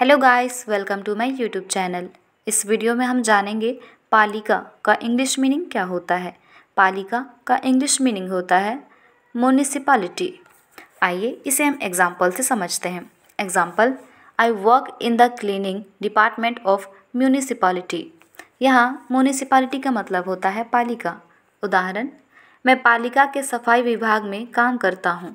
hello guys welcome to my YouTube channel इस video में हम जानेंगे पालिका का इंग्लिश मीनिंग क्या होता है पालिका का इंग्लिश मीनिंग होता है म्यूनिसिपालिटी आइए इसे हम एग्जाम्पल से समझते हैं example I work in the cleaning department of municipality यहाँ म्यूनिसिपालिटी का मतलब होता है पालिका उदाहरण मैं पालिका के सफाई विभाग में काम करता हूँ